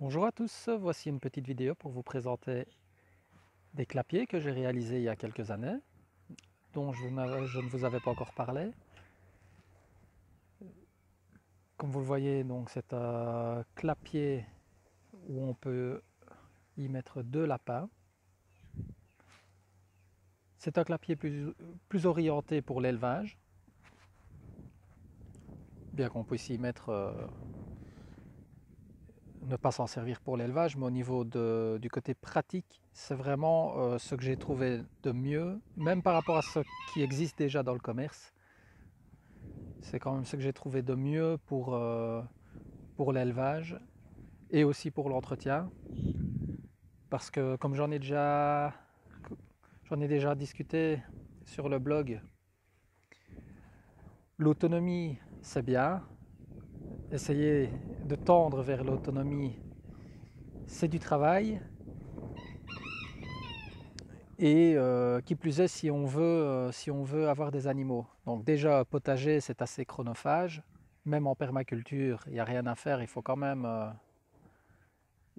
Bonjour à tous, voici une petite vidéo pour vous présenter des clapiers que j'ai réalisés il y a quelques années, dont je, ne vous avais pas encore parlé. Comme vous le voyez, donc c'est un clapier où on peut y mettre deux lapins. C'est un clapier plus, plus orienté pour l'élevage, bien qu'on puisse y mettre euh, ne pas s'en servir pour l'élevage, mais au niveau du côté pratique, c'est vraiment euh, ce que j'ai trouvé de mieux, même par rapport à ce qui existe déjà dans le commerce. C'est quand même ce que j'ai trouvé de mieux pour, euh, pour l'élevage et aussi pour l'entretien. Parce que comme j'en ai déjà j'en ai déjà discuté sur le blog, l'autonomie c'est bien. Essayer de tendre vers l'autonomie, c'est du travail. Et euh, qui plus est, si on, veut, euh, si on veut avoir des animaux. Donc déjà, potager, c'est assez chronophage. Même en permaculture, il n'y a rien à faire, il faut quand même, euh,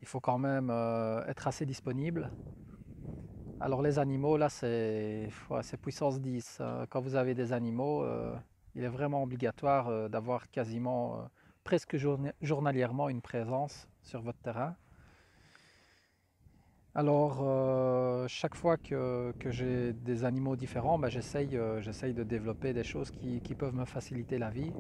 il faut quand même être assez disponible. Alors les animaux, là, c'est c'est puissance 10. Quand vous avez des animaux, il est vraiment obligatoire d'avoir quasiment presque journalièrement une présence sur votre terrain. Alors, euh, chaque fois que, que j'ai des animaux différents, ben j'essaye, de développer des choses qui, qui, peuvent me faciliter la vie.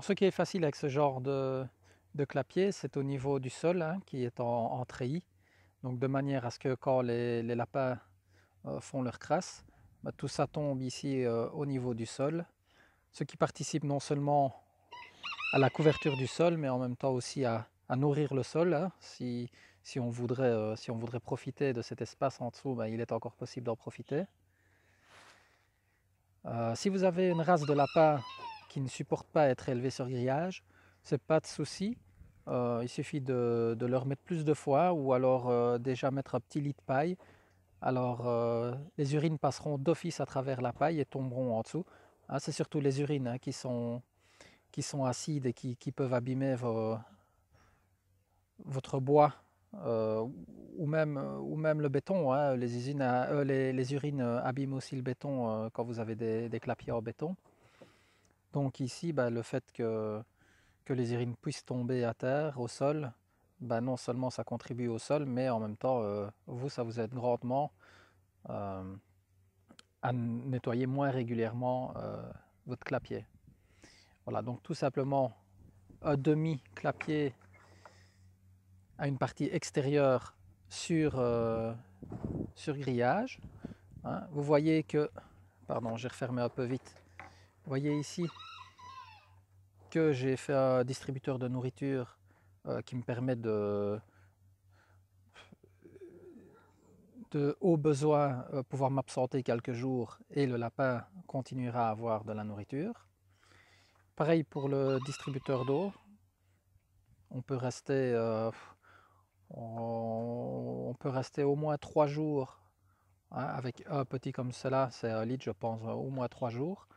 ce qui est facile avec ce genre de, de clapier, c'est au niveau du sol hein, qui est en, treillis. Donc, de manière à ce que quand les, lapins euh, font leur crasse, bah, tout ça tombe ici au niveau du sol. Ce qui participe non seulement à la couverture du sol, mais en même temps aussi à, nourrir le sol. Hein. Si, si, on voudrait, euh, si on voudrait profiter de cet espace en dessous, ben, il est encore possible d'en profiter. Euh, si vous avez une race de lapin qui ne supporte pas être élevée sur grillage, c'est pas de souci. Euh, il suffit de, leur mettre plus de foie ou alors déjà mettre un petit lit de paille. Alors les urines passeront d'office à travers la paille et tomberont en dessous. Ah, c'est surtout les urines hein, qui sont qui sont acides et qui, peuvent abîmer votre bois euh, ou, même, ou même le béton. Hein. Euh, les, les, urines euh, abîment aussi le béton quand vous avez des, clapiers en béton. Donc ici, bah, le fait que, que les urines puissent tomber à terre, au sol, bah, non seulement ça contribue au sol, mais en même temps, vous, ça vous aide grandement à nettoyer moins régulièrement votre clapier. Voilà, donc tout simplement un demi-clapier à une partie extérieure sur, euh, grillage. Hein. Vous voyez que, pardon, j'ai refermé un peu vite. Vous voyez ici que j'ai fait un distributeur de nourriture euh, qui me permet de, de au besoin euh, pouvoir m'absenter quelques jours et le lapin continuera à avoir de la nourriture. Pareil pour le distributeur d'eau. On peut rester, euh, peut rester au moins trois jours hein, avec un petit comme cela, c'est un litre je pense, euh, au moins trois jours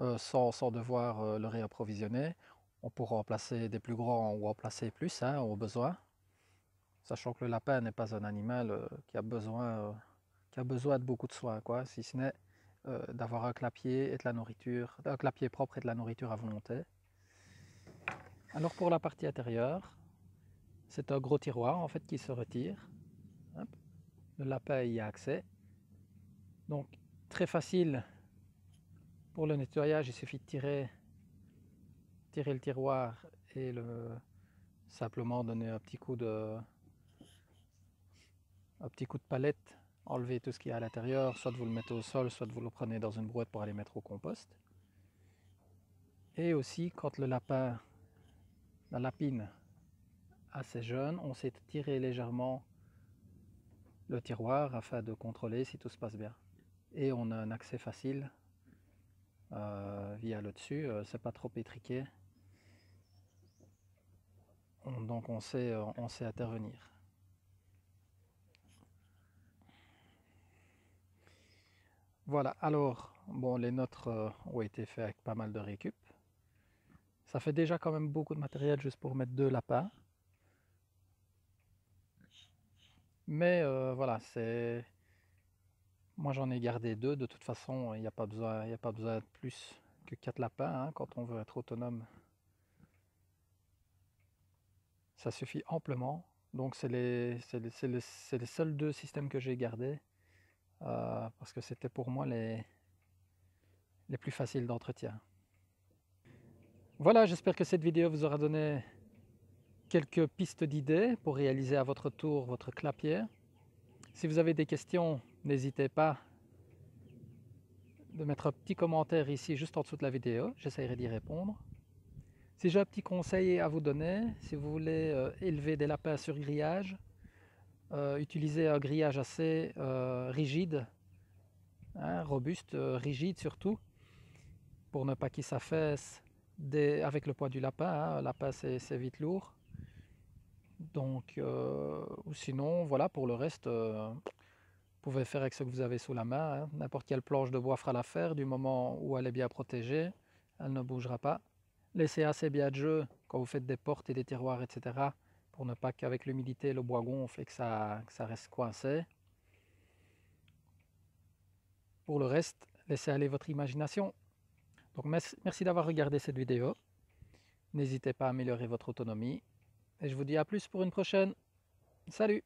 euh, sans, devoir le réapprovisionner. On pourra en placer des plus grands ou en placer plus hein, au besoin, sachant que le lapin n'est pas un animal qui a besoin qui a besoin de beaucoup de soins quoi, si ce n'est euh, d'avoir un clapier et de la nourriture, un clapier propre et de la nourriture à volonté. Alors pour la partie intérieure, c'est un gros tiroir en fait qui se retire. Le lapin y a accès. Donc très facile pour le nettoyage, il suffit de tirer, tirer le tiroir et simplement donner un petit coup de un petit coup de palette Enlever tout ce qu'il y a à l'intérieur, soit vous le mettez au sol, soit vous le prenez dans une brouette pour aller mettre au compost. Et aussi, quand le lapin, la lapine a ses jeunes, on sait tirer légèrement le tiroir afin de contrôler si tout se passe bien. Et on a un accès facile euh, via le dessus, euh, c'est pas trop étriqué. donc on sait, on sait intervenir. Voilà, alors, bon, les nôtres euh, ont été faits avec pas mal de récup. Ça fait déjà quand même beaucoup de matériel juste pour mettre deux lapins. Mais euh, voilà, c'est... Moi j'en ai gardé deux, de toute façon il n'y a, pas besoin, a pas besoin de plus que quatre lapins hein, quand on veut être autonome. Ça suffit amplement, donc c'est les, les seuls deux systèmes que j'ai gardés. Euh, parce que c'était pour moi les, plus faciles d'entretien. Voilà, j'espère que cette vidéo vous aura donné quelques pistes d'idées pour réaliser à votre tour votre clapier. Si vous avez des questions, n'hésitez pas de mettre un petit commentaire ici juste en dessous de la vidéo, j'essaierai d'y répondre. Si j'ai un petit conseil à vous donner, si vous voulez euh, élever des lapins sur grillage, euh, Utilisez un grillage assez euh, rigide, hein, robuste, euh, rigide surtout, pour ne pas qu'il s'affaisse avec le poids du lapin. Hein. le lapin, c'est vite lourd. Donc, sinon, voilà, pour le reste, vous pouvez faire avec ce que vous avez sous la main. Hein. N'importe quelle planche de bois fera l'affaire du moment où elle est bien protégée. Elle ne bougera pas. Laissez assez bien de jeu quand vous faites des portes et des tiroirs, etc pour ne pas qu'avec l'humidité le bois gonfle et que ça, reste coincé. Pour le reste, laissez aller votre imagination. Donc merci d'avoir regardé cette vidéo. N'hésitez pas à améliorer votre autonomie. Et je vous dis à plus pour une prochaine. Salut